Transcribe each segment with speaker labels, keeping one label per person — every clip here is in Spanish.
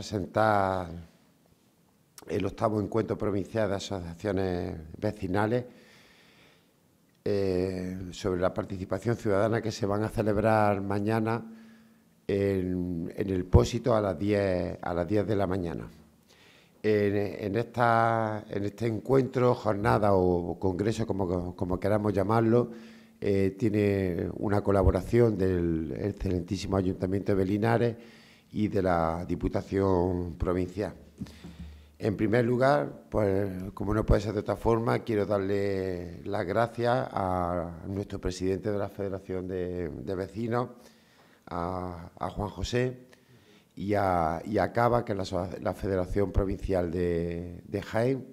Speaker 1: presentar el octavo encuentro provincial de asociaciones vecinales eh, sobre la participación ciudadana que se van a celebrar mañana en, el Pósito a las 10, a las de la mañana. En, este encuentro, jornada o congreso, como, queramos llamarlo, eh, tiene una colaboración del excelentísimo Ayuntamiento de Belinares y de la Diputación Provincial. En primer lugar, pues como no puede ser de otra forma, quiero darle las gracias a nuestro presidente de la Federación de, Vecinos, a, Juan José y a, y que es la, Federación Provincial de, Jaén,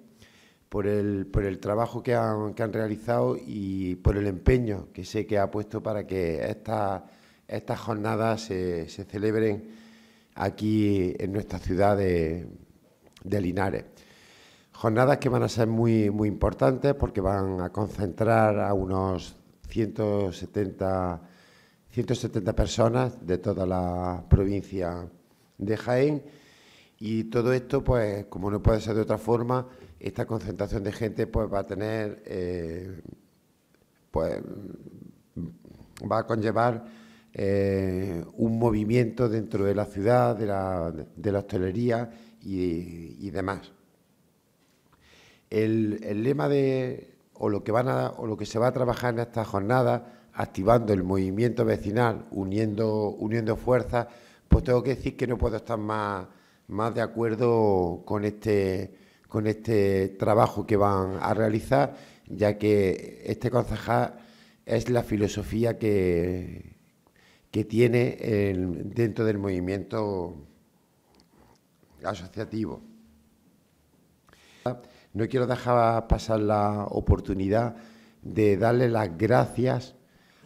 Speaker 1: por el, por el trabajo que han, realizado y por el empeño que sé que ha puesto para que esta, estas jornadas se celebren aquí en nuestra ciudad de, Linares. Jornadas que van a ser muy, importantes porque van a concentrar a unos 170, 170 personas de toda la provincia de Jaén. Y todo esto, pues, como no puede ser de otra forma, esta concentración de gente pues va a tener eh, pues va a conllevar eh, un movimiento dentro de la ciudad, de la, hostelería y, demás. El, lema de o lo que o lo que se va a trabajar en esta jornada, activando el movimiento vecinal, uniendo, uniendo fuerzas, pues tengo que decir que no puedo estar más, más de acuerdo con este, con este trabajo que van a realizar, ya que este concejal es la filosofía que, que tiene dentro del movimiento asociativo. No quiero dejar pasar la oportunidad de darle las gracias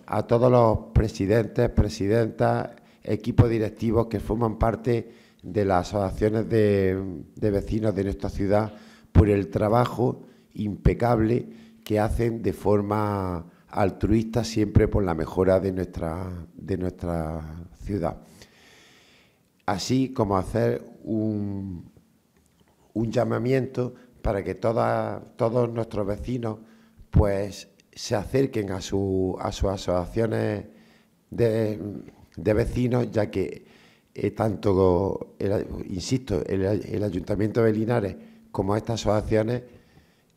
Speaker 1: a todos los presidentes, presidentas, equipos directivos que forman parte de las asociaciones de vecinos de nuestra ciudad por el trabajo impecable que hacen de forma altruista siempre por la mejora de nuestra, de nuestra ciudad. Así como hacer un, llamamiento para que todos nuestros vecinos pues se acerquen a, sus asociaciones de, de vecinos, ya que eh, tanto, insisto, el Ayuntamiento de Linares como estas asociaciones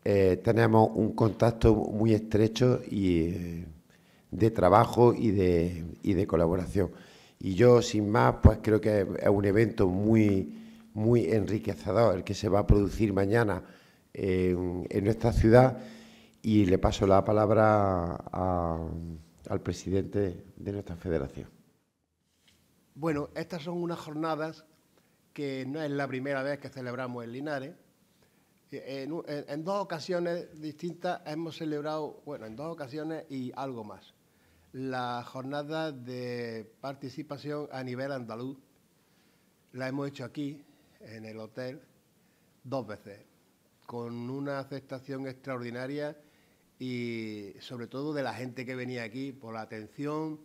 Speaker 1: eh, tenemos un contacto muy estrecho y, eh, de trabajo y de, y de colaboración. Y yo, sin más, pues creo que es un evento muy, muy enriquecedor, el que se va a producir mañana en, nuestra ciudad. Y le paso la palabra al presidente de nuestra federación.
Speaker 2: Bueno, estas son unas jornadas que no es la primera vez que celebramos en Linares en, dos ocasiones distintas hemos celebrado, bueno, en dos ocasiones y algo más, la jornada de participación a nivel andaluz. La hemos hecho aquí, en el hotel, dos veces, con una aceptación extraordinaria y sobre todo de la gente que venía aquí, por la atención.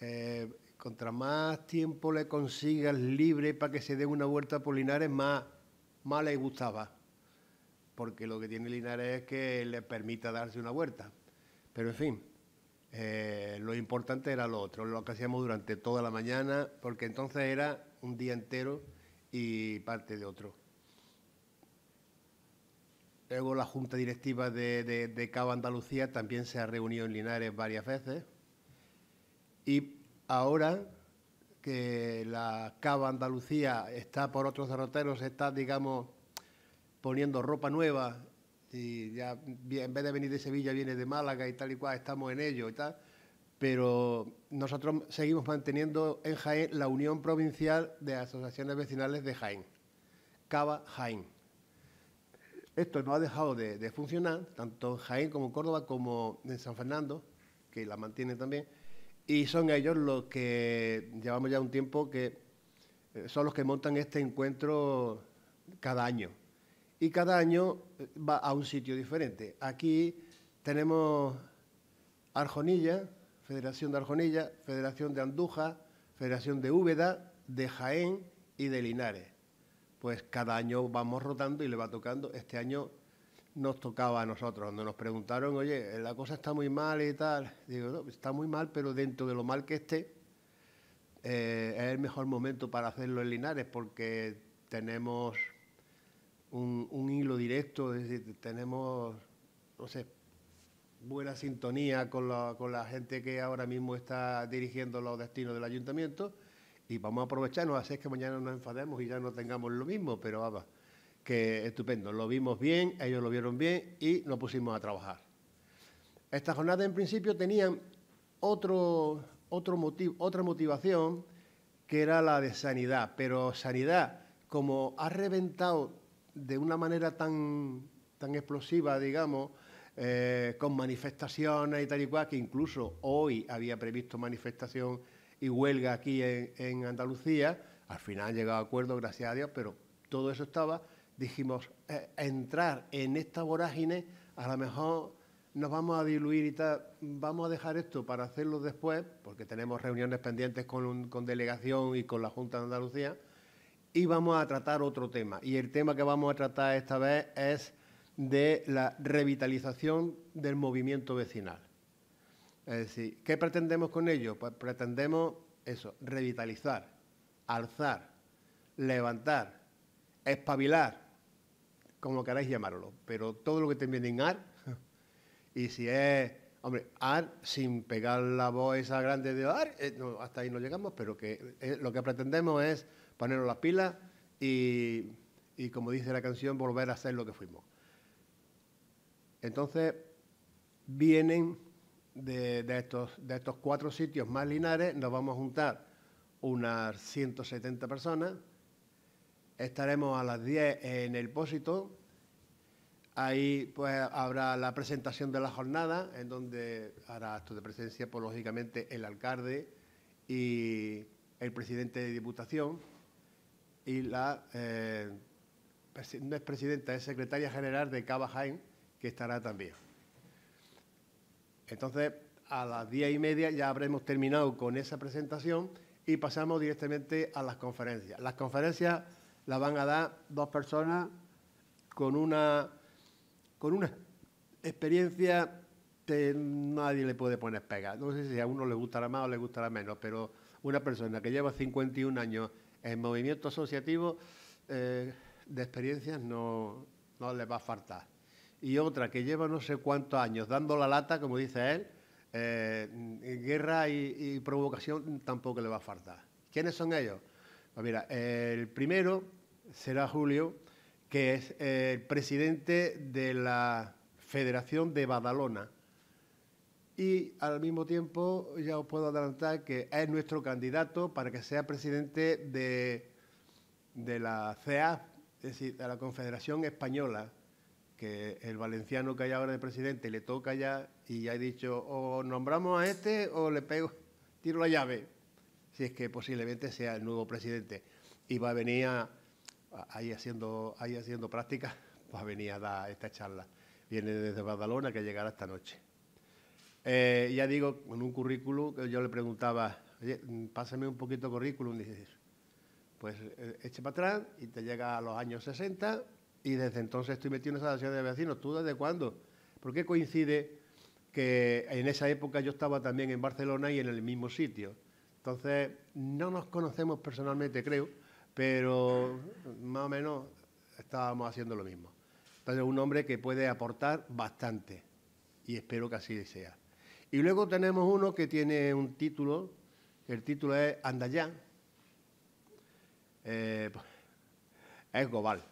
Speaker 2: Eh, contra más tiempo le consigas libre para que se dé una vuelta a Polinares, más, más le gustaba porque lo que tiene Linares es que le permita darse una vuelta. Pero en fin, eh, lo importante era lo otro, lo que hacíamos durante toda la mañana, porque entonces era un día entero y parte de otro. Luego la Junta Directiva de, de Cava Andalucía también se ha reunido en Linares varias veces. Y ahora que la Cava Andalucía está por otros derroteros, está, digamos, poniendo ropa nueva y ya en vez de venir de Sevilla viene de Málaga y tal y cual, estamos en ello y tal. Pero nosotros seguimos manteniendo en Jaén la Unión Provincial de Asociaciones Vecinales de Jaén, Cava Jaén. Esto no ha dejado de, funcionar, tanto en Jaén como en Córdoba como en San Fernando, que la mantiene también, y son ellos los que llevamos ya un tiempo que eh, son los que montan este encuentro cada año y cada año eh, va a un sitio diferente. Aquí tenemos Arjonilla, Federación de Arjonilla, Federación de Anduja, Federación de Úbeda, de Jaén y de Linares. Pues cada año vamos rotando y le va tocando. Este año nos tocaba a nosotros. Cuando nos preguntaron, oye, la cosa está muy mal y tal, digo, no, está muy mal, pero dentro de lo mal que esté, eh, es el mejor momento para hacerlo en Linares porque tenemos un, hilo directo, es decir, tenemos, no sé, buena sintonía con la, gente que ahora mismo está dirigiendo los destinos del ayuntamiento y vamos a aprovecharnos, así es que mañana nos enfademos y ya no tengamos lo mismo, pero vamos, que estupendo, lo vimos bien, ellos lo vieron bien y nos pusimos a trabajar. Esta jornada en principio tenían otro, otro otra motivación que era la de sanidad, pero sanidad, como ha reventado de una manera tan, explosiva, digamos, eh, con manifestaciones y tal y cual, que incluso hoy había previsto manifestación y huelga aquí en, Andalucía, al final han llegado a acuerdo, gracias a Dios, pero todo eso estaba, dijimos, eh, entrar en esta vorágine, a lo mejor nos vamos a diluir y tal, vamos a dejar esto para hacerlo después, porque tenemos reuniones pendientes con, con delegación y con la Junta de Andalucía, y vamos a tratar otro tema. Y el tema que vamos a tratar esta vez es de la revitalización del movimiento vecinal. Es decir, ¿qué pretendemos con ello? Pues pretendemos eso, revitalizar, alzar, levantar, espabilar, como queráis llamarlo, pero todo lo que termine en ar, y si es, hombre, ar sin pegar la voz esa grande de ar, eh, hasta ahí no llegamos, pero que eh, lo que pretendemos es ponernos la pilas y, como dice la canción, volver a ser lo que fuimos. Entonces, vienen de, estos, de estos cuatro sitios más linares, nos vamos a juntar unas 170 personas. Estaremos a las 10 en el pósito. Ahí pues habrá la presentación de la jornada, en donde hará acto de presencia, pues lógicamente, el alcalde y el presidente de Diputación y la eh, no es presidenta, es secretaria general de Cava que estará también. Entonces, a las diez y media ya habremos terminado con esa presentación y pasamos directamente a las conferencias. Las conferencias las van a dar dos personas con una, con una experiencia que nadie le puede poner pega. No sé si a uno le gustará más o le gustará menos, pero una persona que lleva 51 años en movimiento asociativo eh, de experiencias no, no les va a faltar. Y otra que lleva no sé cuántos años dando la lata, como dice él, eh, guerra y, y, provocación tampoco le va a faltar. ¿Quiénes son ellos? Pues mira, el primero será Julio, que es el presidente de la Federación de Badalona, y al mismo tiempo ya os puedo adelantar que es nuestro candidato para que sea presidente de, de la CEA, es decir, de la Confederación Española, que el valenciano que hay ahora de presidente le toca ya y ya he dicho o nombramos a este o le pego, tiro la llave, si es que posiblemente sea el nuevo presidente. Y va a venir ahí, haciendo, ahí haciendo prácticas, va a venir a dar esta charla. Viene desde Badalona que llegará esta noche ya eh, digo, en un currículum que yo le preguntaba, pásame un poquito currículum, dices, pues eh, eche para atrás y te llega a los años 60 y desde entonces estoy metido en esa asociación de vecinos. ¿Tú desde cuándo? ¿Por qué coincide que en esa época yo estaba también en Barcelona y en el mismo sitio? Entonces, no nos conocemos personalmente, creo, pero más o menos estábamos haciendo lo mismo. Entonces, un hombre que puede aportar bastante y espero que así sea. Y luego tenemos uno que tiene un título, el título es anda ya eh, es gobal.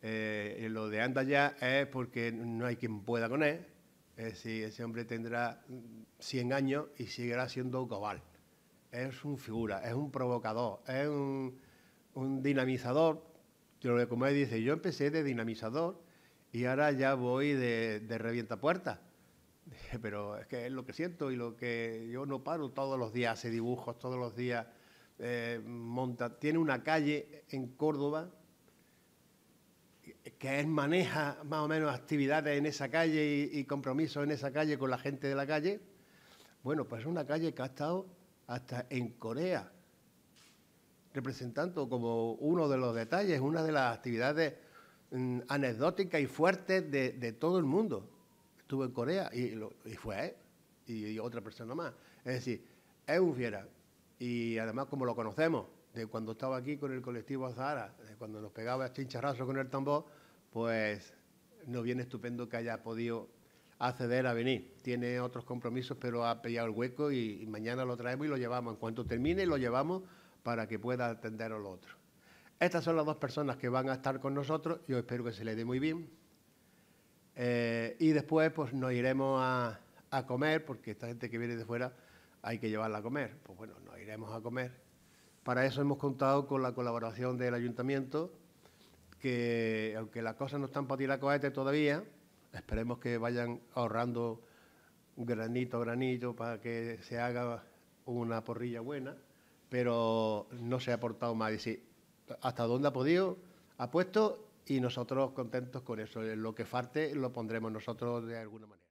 Speaker 2: Eh, lo de ya es porque no hay quien pueda con él. Es decir, ese hombre tendrá 100 años y seguirá siendo gobal. Es un figura, es un provocador, es un, dinamizador. Pero como él dice, yo empecé de dinamizador y ahora ya voy de, de revienta puerta. pero es que es lo que siento y lo que yo no paro todos los días, hace dibujos todos los días, eh, monta. Tiene una calle en Córdoba que él maneja más o menos actividades en esa calle y, compromisos en esa calle con la gente de la calle. Bueno, pues es una calle que ha estado hasta en Corea, representando como uno de los detalles, una de las actividades mm, anecdóticas y fuertes de todo el mundo estuvo en Corea y, fue y, otra persona más. Es decir, es un fiera. Y además, como lo conocemos, de cuando estaba aquí con el colectivo Azahara, de cuando nos pegaba el este chincharrazo con el tambor, pues nos viene estupendo que haya podido acceder a venir. Tiene otros compromisos, pero ha pillado el hueco y, mañana lo traemos y lo llevamos. En cuanto termine, lo llevamos para que pueda atender a otro. Estas son las dos personas que van a estar con nosotros. Yo espero que se le dé muy bien. Eh, y después pues nos iremos a, a, comer, porque esta gente que viene de fuera hay que llevarla a comer. Pues bueno, nos iremos a comer. Para eso hemos contado con la colaboración del ayuntamiento, que aunque las cosas no están para tirar cohete todavía, esperemos que vayan ahorrando granito a granito para que se haga una porrilla buena, pero no se ha aportado más. Y si, hasta dónde ha podido, ha puesto y nosotros contentos con eso. Lo que falte lo pondremos nosotros de alguna manera.